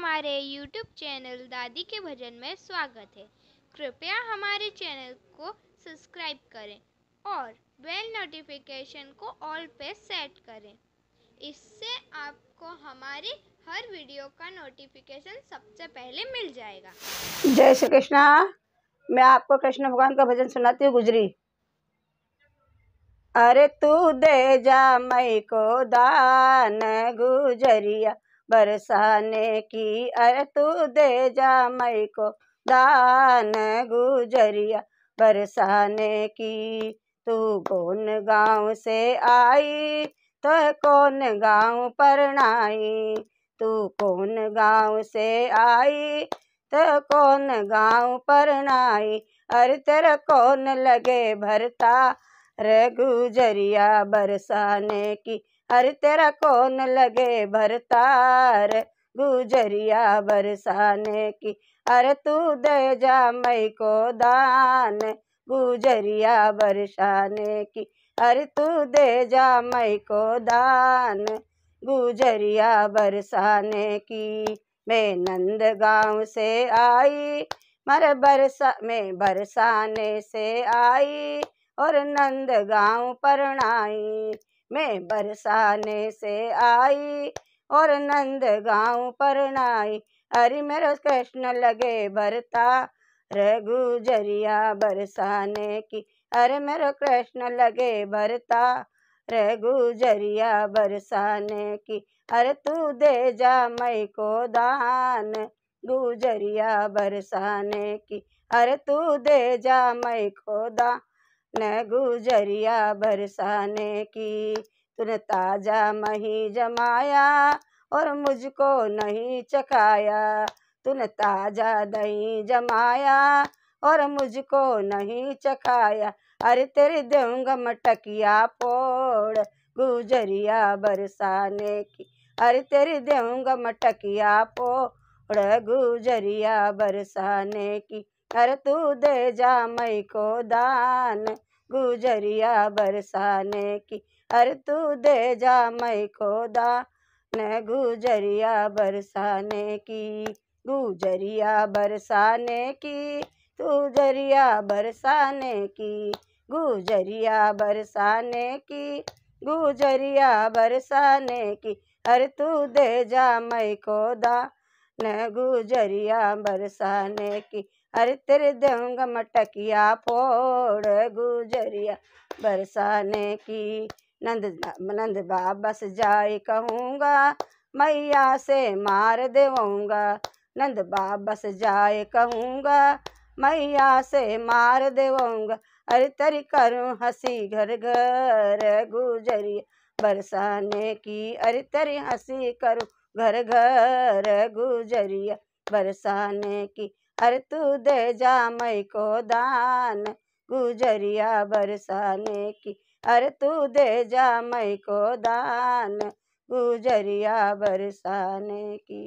हमारे YouTube channel दादी के भजन में स्वागत है कृपया हमारे चैनल को सब्सक्राइब करें और बेल नोटिफिकेशन को ऑल पे सेट करें इससे आपको हमारे हर वीडियो का नोटिफिकेशन सबसे पहले मिल जाएगा जय श्री कृष्णा मैं आपको कृष्ण भगवान का भजन सुनाती हूँ गुजरी अरे तू दे जा मई को दान गुजरिया बरसाने की अरे तू दे जा मई को दान गुजरिया बरसाने की तू कौन गांव से आई तो कौन गांव नाई तू कौन गांव से आई तो कौन गांव नाई अरे तेरा कौन लगे भरता रे गुजरिया बरसाने की अरे तेरा कौन लगे भरतार गुजरिया बरसाने की अरे तू दे जा मई को दान गुजरिया बरसाने की अरे तू दे जा मई को दान गुजरिया बरसाने की मैं नंद गाँव से आई मर बरसा में बरसाने से आई और नंद गाँव पर आई मैं बरसाने से आई और नंद गाँव पर नाई अरे मेरा कृष्ण लगे भरता रघु जरिया बरसाने की अरे मेरा कृष्ण लगे भरता रघु जरिया बरसाने की अरे तू दे जा मई को दान गुजरिया बरसाने की अरे तू दे जा मई को दान न गुजरिया बरसाने की तूने ताजा मही जमाया और मुझको नहीं चखाया तूने ताजा दही जमाया और मुझको नहीं चखाया अरे तेरे देऊंगा मटकिया फोड़ गुजरिया बरसाने की अरे तेरे देऊंगा मटकिया पोड़ गुजरिया बरसाने की अरे तू दे जा मई को दान गुजरिया बरसाने की हर तू दे जा मई को दान गुजरिया बरसाने की गुजरिया बरसाने की तू जरिया बरसाने की गुजरिया बरसाने की गुजरिया बरसाने की अरे तू दे जा मई को दान न गुजरिया बरसाने की अरे तेरे देऊंगा मटकिया फोड़ गुजरिया बरसाने की नंद नंद बस जाए कहूँगा मैया से मार देवूँगा नंद बस जाए कहूँगा मैया से मार देवूँगा अरे तरी करूँ हंसी घर घर गुजरिया बरसाने की अरे तरी हंसी करूँ घर घर गुजरिया बरसाने की अरे तू दे जा मई को दान गुजरिया बरसाने की अरे तू दे जा मई को दान गुजरिया बरसाने की